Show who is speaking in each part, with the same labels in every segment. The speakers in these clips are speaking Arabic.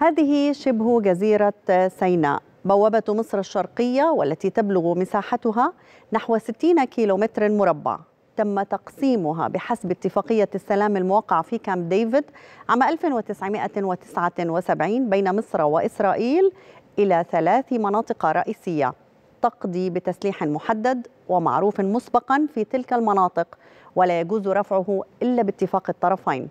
Speaker 1: هذه شبه جزيرة سيناء بوابة مصر الشرقية والتي تبلغ مساحتها نحو 60 كيلومتر مربع تم تقسيمها بحسب اتفاقية السلام الموقعة في كامب ديفيد عام 1979 بين مصر وإسرائيل إلى ثلاث مناطق رئيسية تقضي بتسليح محدد ومعروف مسبقا في تلك المناطق ولا يجوز رفعه إلا باتفاق الطرفين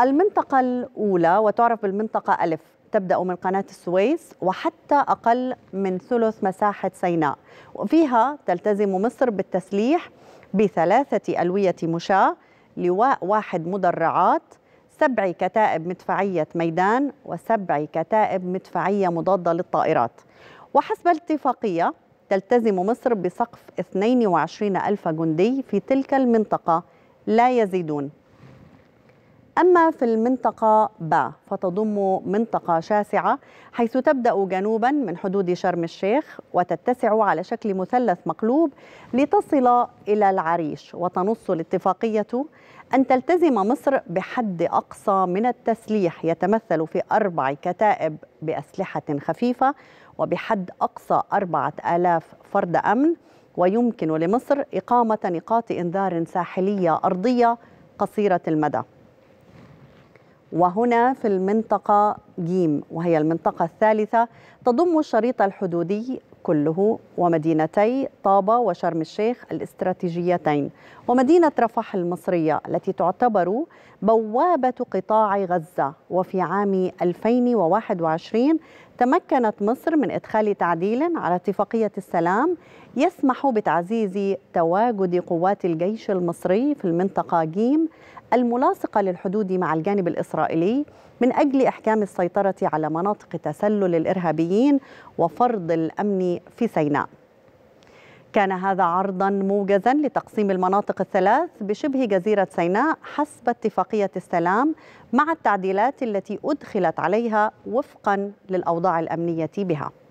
Speaker 1: المنطقة الأولى وتعرف بالمنطقة ألف تبدأ من قناة السويس وحتى أقل من ثلث مساحة سيناء وفيها تلتزم مصر بالتسليح بثلاثة ألوية مشاة لواء واحد مدرعات سبع كتائب مدفعية ميدان وسبع كتائب مدفعية مضادة للطائرات وحسب الاتفاقية تلتزم مصر بسقف 22 ألف جندي في تلك المنطقة لا يزيدون أما في المنطقة با فتضم منطقة شاسعة حيث تبدأ جنوبا من حدود شرم الشيخ وتتسع على شكل مثلث مقلوب لتصل إلى العريش وتنص الاتفاقية أن تلتزم مصر بحد أقصى من التسليح يتمثل في أربع كتائب بأسلحة خفيفة وبحد أقصى أربعة آلاف فرد أمن ويمكن لمصر إقامة نقاط إنذار ساحلية أرضية قصيرة المدى وهنا في المنطقة جيم وهي المنطقة الثالثة تضم الشريط الحدودي كله ومدينتي طابة وشرم الشيخ الاستراتيجيتين ومدينة رفح المصرية التي تعتبر بوابة قطاع غزة وفي عام 2021 تمكنت مصر من إدخال تعديل على اتفاقية السلام يسمح بتعزيز تواجد قوات الجيش المصري في المنطقة جيم الملاصقة للحدود مع الجانب الإسرائيلي من أجل إحكام السيطرة على مناطق تسلل الإرهابيين وفرض الأمن في سيناء كان هذا عرضا موجزا لتقسيم المناطق الثلاث بشبه جزيرة سيناء حسب اتفاقية السلام مع التعديلات التي أدخلت عليها وفقا للأوضاع الأمنية بها